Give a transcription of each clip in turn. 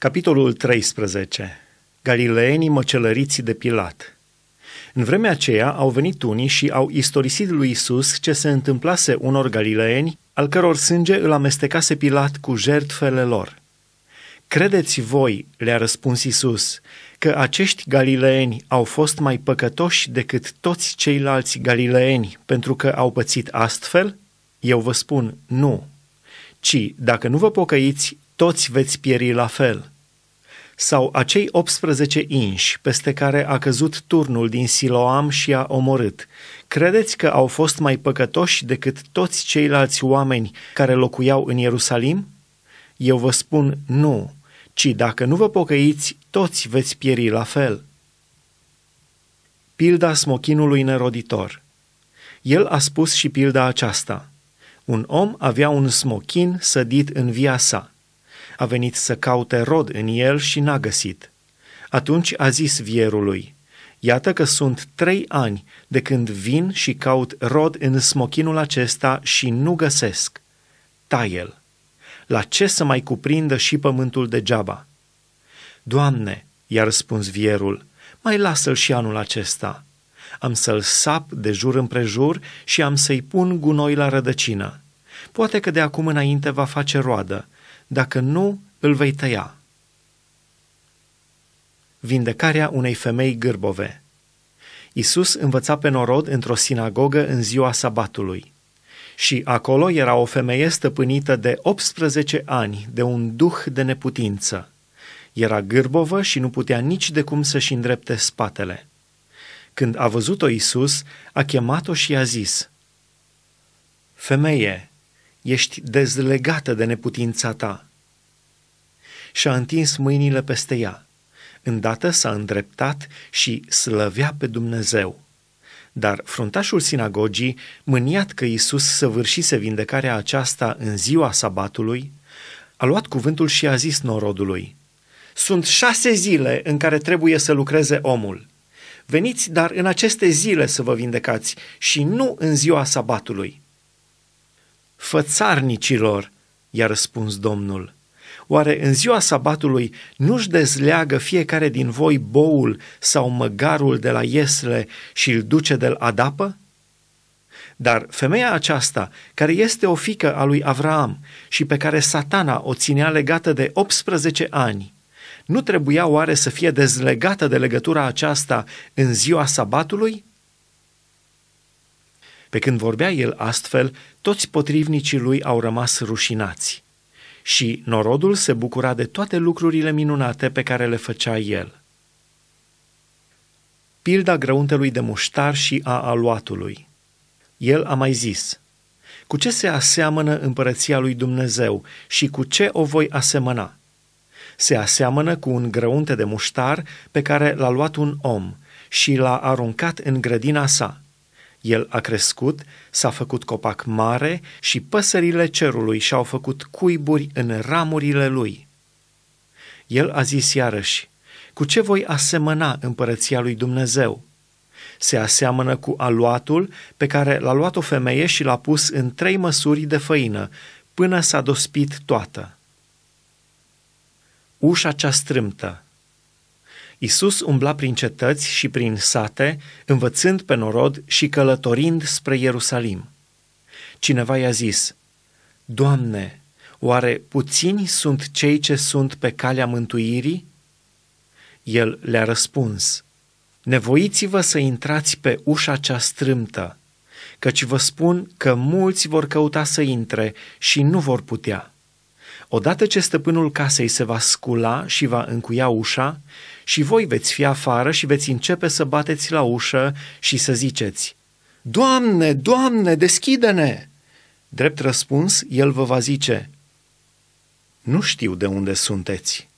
Capitolul 13. Galileenii măcelăriți de Pilat. În vremea aceea au venit unii și au istorisit lui Isus ce se întâmplase unor galileeni, al căror sânge îl amestecase Pilat cu jertfele lor. Credeți voi, le-a răspuns Isus, că acești galileeni au fost mai păcătoși decât toți ceilalți galileeni pentru că au pățit astfel? Eu vă spun, nu. Ci, dacă nu vă pocăiți, toți veți pieri la fel. Sau acei 18 inși peste care a căzut turnul din Siloam și a omorât, credeți că au fost mai păcătoși decât toți ceilalți oameni care locuiau în Ierusalim? Eu vă spun nu, ci dacă nu vă pocăiți, toți veți pieri la fel. Pilda smochinului neroditor El a spus și pilda aceasta. Un om avea un smochin sădit în via sa – a venit să caute rod în el și n-a găsit. Atunci a zis vierului, Iată că sunt trei ani de când vin și caut rod în smochinul acesta și nu găsesc. Tai l La ce să mai cuprindă și pământul degeaba? Doamne, i-a răspuns vierul, mai lasă-l și anul acesta. Am să-l sap de jur împrejur și am să-i pun gunoi la rădăcină. Poate că de acum înainte va face roadă, dacă nu, îl vei tăia. Vindecarea unei femei gârbove Isus învăța pe norod într-o sinagogă în ziua sabatului. Și acolo era o femeie stăpânită de 18 ani de un duh de neputință. Era gârbovă și nu putea nici de cum să-și îndrepte spatele. Când a văzut-o Isus, a chemat-o și a zis, Femeie, ești dezlegată de neputința ta. Și-a întins mâinile peste ea. Îndată s-a îndreptat și slăvea pe Dumnezeu. Dar fruntașul sinagogii, mâniat că Iisus săvârșise vindecarea aceasta în ziua sabatului, a luat cuvântul și a zis norodului, Sunt șase zile în care trebuie să lucreze omul. Veniți dar în aceste zile să vă vindecați și nu în ziua sabatului fățarnicilor, i-a răspuns Domnul. Oare în ziua sabatului nu-și dezleagă fiecare din voi boul sau măgarul de la iesle și îl duce de-l adapă? Dar femeia aceasta, care este o fică a lui Avraam și pe care satana o ținea legată de 18 ani, nu trebuia oare să fie dezlegată de legătura aceasta în ziua sabatului? Pe când vorbea el astfel, toți potrivnicii lui au rămas rușinați. Și norodul se bucura de toate lucrurile minunate pe care le făcea el. Pilda grăuntelui de muștar și a aluatului. El a mai zis, cu ce se aseamănă împărăția lui Dumnezeu și cu ce o voi asemăna? Se aseamănă cu un grăunte de muștar pe care l-a luat un om și l-a aruncat în grădina sa. El a crescut, s-a făcut copac mare și păsările cerului și-au făcut cuiburi în ramurile lui. El a zis iarăși, cu ce voi asemăna împărăția lui Dumnezeu? Se aseamănă cu aluatul pe care l-a luat o femeie și l-a pus în trei măsuri de făină, până s-a dospit toată. Ușa cea strâmtă Isus umbla prin cetăți și prin sate, învățând pe norod și călătorind spre Ierusalim. Cineva i-a zis, Doamne, oare puțini sunt cei ce sunt pe calea mântuirii? El le-a răspuns, Nevoiți-vă să intrați pe ușa cea strâmtă, căci vă spun că mulți vor căuta să intre și nu vor putea. Odată ce stăpânul casei se va scula și va încuia ușa, și voi veți fi afară și veți începe să bateți la ușă și să ziceți, Doamne, Doamne, deschide-ne! Drept răspuns, el vă va zice, Nu știu de unde sunteți.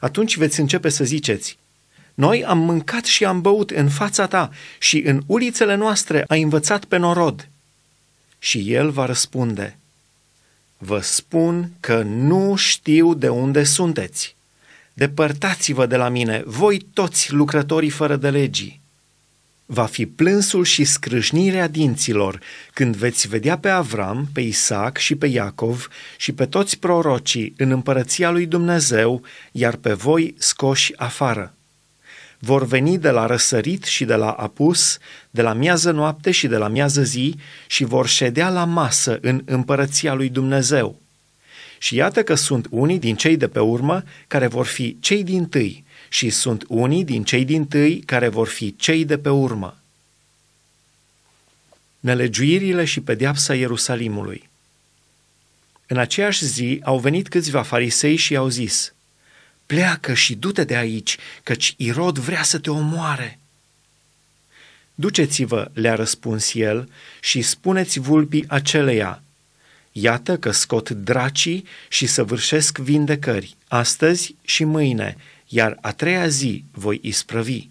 Atunci veți începe să ziceți, Noi am mâncat și am băut în fața ta și în ulițele noastre ai învățat pe norod. Și el va răspunde, Vă spun că nu știu de unde sunteți. Depărtați-vă de la mine, voi toți lucrătorii fără de legii. Va fi plânsul și scrâșnirea dinților când veți vedea pe Avram, pe Isaac și pe Iacov și pe toți prorocii în împărăția lui Dumnezeu, iar pe voi scoși afară vor veni de la răsărit și de la apus, de la miază noapte și de la miază zi și vor ședea la masă în împărăția lui Dumnezeu. Și iată că sunt unii din cei de pe urmă care vor fi cei din tâi și sunt unii din cei din tâi care vor fi cei de pe urmă. Nelegiuirile și pedeapsa Ierusalimului În aceeași zi au venit câțiva farisei și au zis – pleacă și du-te de aici, căci Irod vrea să te omoare. Duceți-vă, le-a răspuns el, și spuneți vulpii aceleia, Iată că scot dracii și săvârșesc vindecări, astăzi și mâine, iar a treia zi voi isprăvi.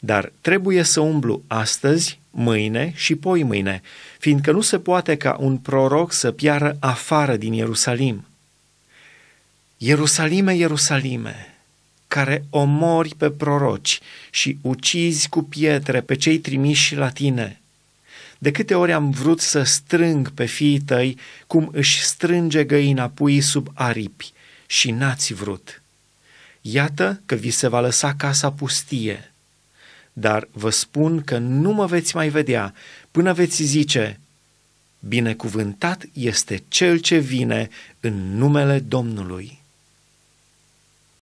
Dar trebuie să umblu astăzi, mâine și poi mâine, fiindcă nu se poate ca un proroc să piară afară din Ierusalim.” Ierusalime, Ierusalime, care omori pe proroci și ucizi cu pietre pe cei trimiși la tine. De câte ori am vrut să strâng pe fiii tăi cum își strânge găina puii sub aripi și n-ați vrut. Iată că vi se va lăsa casa pustie, dar vă spun că nu mă veți mai vedea până veți zice, binecuvântat este cel ce vine în numele Domnului.